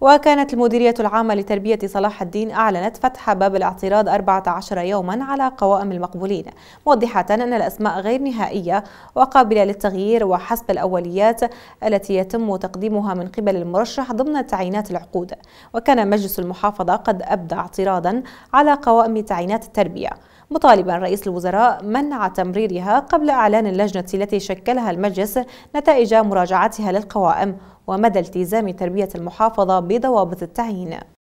وكانت المديرية العامة لتربية صلاح الدين أعلنت فتح باب الاعتراض 14 يوما على قوائم المقبولين موضحة أن الأسماء غير نهائية وقابلة للتغيير وحسب الأوليات التي يتم تقديمها من قبل المرشح ضمن تعيينات العقود وكان مجلس المحافظة قد أبدى اعتراضا على قوائم تعيينات التربية مطالبا رئيس الوزراء منع تمريرها قبل إعلان اللجنة التي شكلها المجلس نتائج مراجعتها للقوائم ومدى التزام تربية المحافظة بضوابط التعيين